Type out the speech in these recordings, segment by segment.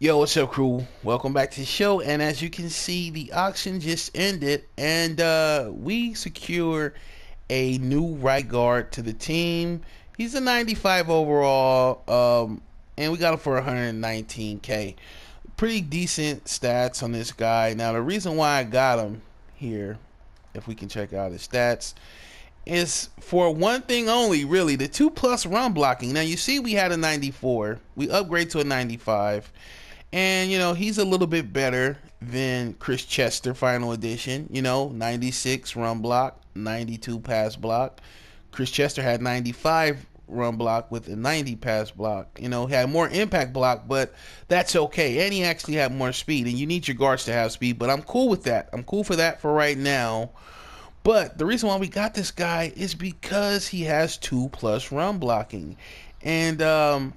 Yo, what's up, crew? Welcome back to the show. And as you can see, the auction just ended, and uh, we secure a new right guard to the team. He's a 95 overall, um, and we got him for 119k. Pretty decent stats on this guy. Now, the reason why I got him here, if we can check out his stats, is for one thing only, really the two plus run blocking. Now, you see, we had a 94, we upgrade to a 95 and, you know, he's a little bit better than Chris Chester, final edition. You know, 96 run block, 92 pass block. Chris Chester had 95 run block with a 90 pass block. You know, he had more impact block, but that's okay. And he actually had more speed. And you need your guards to have speed, but I'm cool with that. I'm cool for that for right now. But the reason why we got this guy is because he has two plus run blocking. And um,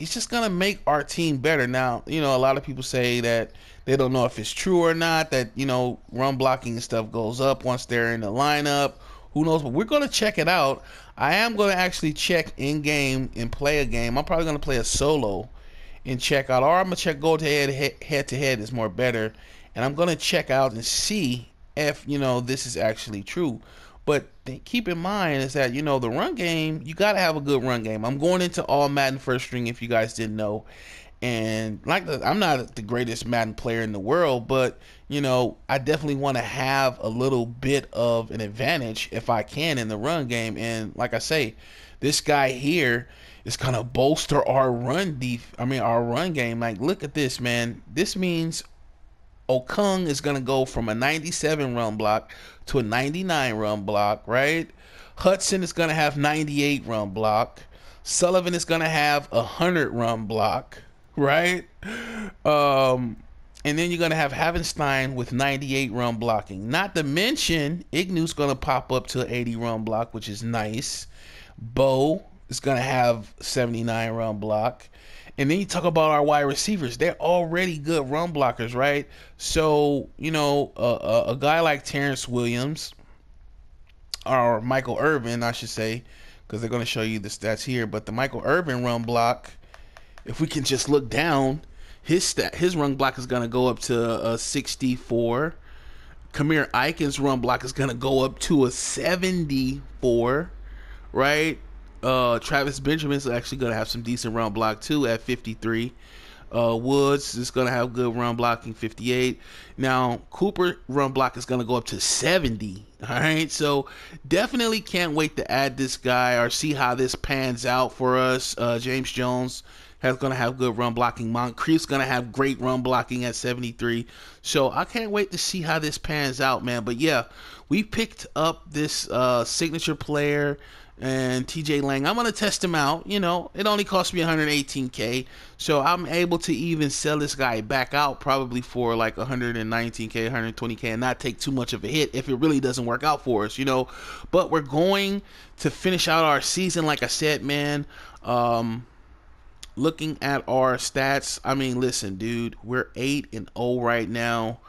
he's just gonna make our team better. Now, you know, a lot of people say that they don't know if it's true or not. That you know, run blocking and stuff goes up once they're in the lineup. Who knows? But we're gonna check it out. I am gonna actually check in game and play a game. I'm probably gonna play a solo and check out, or I'm gonna check go to head head to head is more better. And I'm gonna check out and see if you know this is actually true. But keep in mind is that you know the run game. You got to have a good run game. I'm going into all Madden first string if you guys didn't know. And like the, I'm not the greatest Madden player in the world, but you know I definitely want to have a little bit of an advantage if I can in the run game. And like I say, this guy here is gonna bolster our run def. I mean our run game. Like look at this man. This means Okung is going to go from a 97 run block to a 99 run block, right? Hudson is going to have 98 run block. Sullivan is going to have a 100 run block, right? Um, and then you're going to have Havenstein with 98 run blocking. Not to mention, Ignu's going to pop up to 80 run block, which is nice. Bo is going to have 79 run block. And then you talk about our wide receivers. They're already good run blockers, right? So, you know, uh, a, guy like Terrence Williams or Michael Irvin, I should say, because they're going to show you the stats here. But the Michael Irvin run block, if we can just look down, his stat, his run block is going to go up to a 64. Kamir Eichen's run block is going to go up to a 74, right? Uh, Travis Benjamin's actually going to have some decent run block too at 53. Uh, Woods is going to have good run blocking, 58. Now, Cooper run block is going to go up to 70. All right. So, definitely can't wait to add this guy or see how this pans out for us. Uh, James Jones has going to have good run blocking. Moncrief's going to have great run blocking at 73. So, I can't wait to see how this pans out, man. But yeah, we picked up this uh, signature player and TJ Lang. I'm gonna test him out. You know, it only cost me 118k, so I'm able to even sell this guy back out probably for like 119k, 120k, and not take too much of a hit if it really doesn't work out for us. You know, but we're going to finish out our season, like I said, man. Um, looking at our stats, I mean, listen, dude, we're eight and zero oh right now.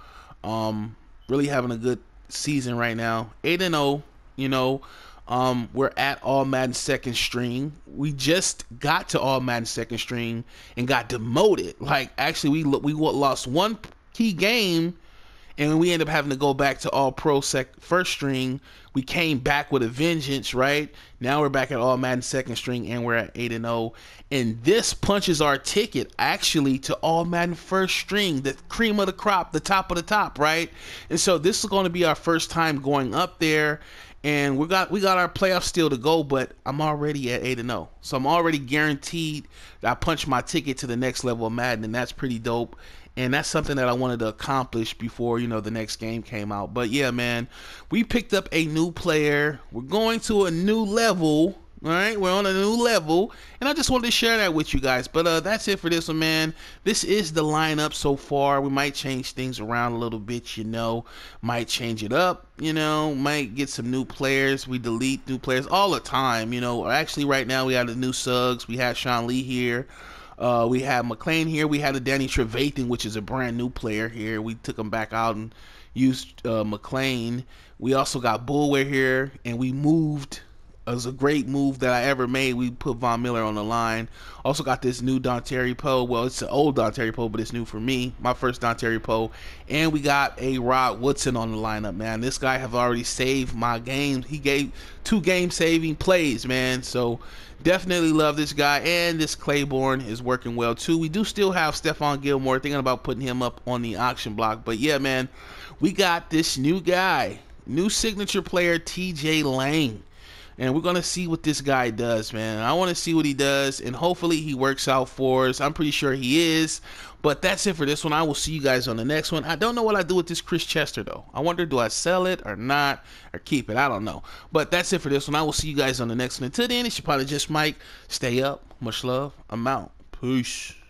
Um, really having a good season right now, eight and zero. Oh, you know. Um, we're at All Madden second string. We just got to All Madden second string and got demoted. Like actually, we we lost one key game, and we end up having to go back to All Pro sec first string. We came back with a vengeance, right? Now we're back at All Madden second string, and we're at eight and zero. Oh. And this punches our ticket actually to All Madden first string, the cream of the crop, the top of the top, right? And so this is going to be our first time going up there and we got we got our playoff still to go, but I'm already at eight and zero, oh. so I'm already guaranteed that I punch my ticket to the next level of Madden, and that's pretty dope. And that's something that I wanted to accomplish before you know the next game came out. But yeah, man, we picked up a new player. We're going to a new level all right, we're on a new level, and I just wanted to share that with you guys. But uh, that's it for this one, man. This is the lineup so far. We might change things around a little bit, you know. Might change it up, you know. Might get some new players. We delete new players all the time, you know. Actually, right now we got the new Suggs. We have Sean Lee here. Uh, we have McLean here. We had a Danny Trevathan, which is a brand new player here. We took him back out and used uh, McLean. We also got Bullware here, and we moved was a great move that I ever made. We put Von Miller on the line. Also got this new Don Terry Poe. Well, it's an old Don Terry Poe, but it's new for me. My first Don Terry Poe. And we got a Rod Woodson on the lineup, man. This guy have already saved my game. He gave two game saving plays, man. So definitely love this guy. And this Claiborne is working well too. We do still have Stefan Gilmore thinking about putting him up on the auction block. But yeah, man, we got this new guy, new signature player, TJ Lane and we're gonna see what this guy does, man. I want to see what he does, and hopefully he works out for us. I'm pretty sure he is. But that's it for this one. I will see you guys on the next one. I don't know what I do with this Chris Chester though. I wonder do I sell it or not or keep it? I don't know. But that's it for this one. I will see you guys on the next one. Until then, it's your probably just Mike. Stay up. Much love. I'm out. Peace.